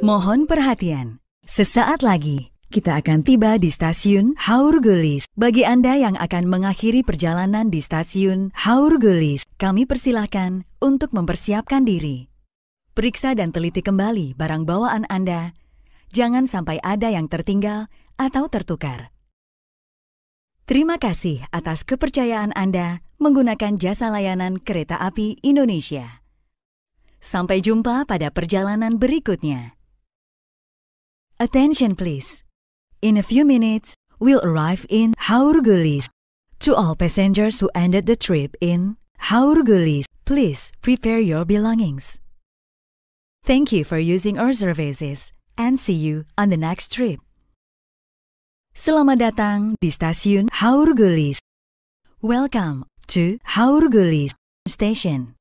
Mohon perhatian, sesaat lagi kita akan tiba di stasiun Haurgelis. Bagi Anda yang akan mengakhiri perjalanan di stasiun Haurgelis, kami persilahkan untuk mempersiapkan diri. Periksa dan teliti kembali barang bawaan Anda. Jangan sampai ada yang tertinggal atau tertukar. Terima kasih atas kepercayaan Anda menggunakan jasa layanan kereta api Indonesia. Sampai jumpa pada perjalanan berikutnya. Attention please. In a few minutes, we'll arrive in Haurgulis. To all passengers who ended the trip in Haurgulis, please prepare your belongings. Thank you for using our services and see you on the next trip. Selamat datang di stasiun Haurgulis. Welcome to Haurgulis Station.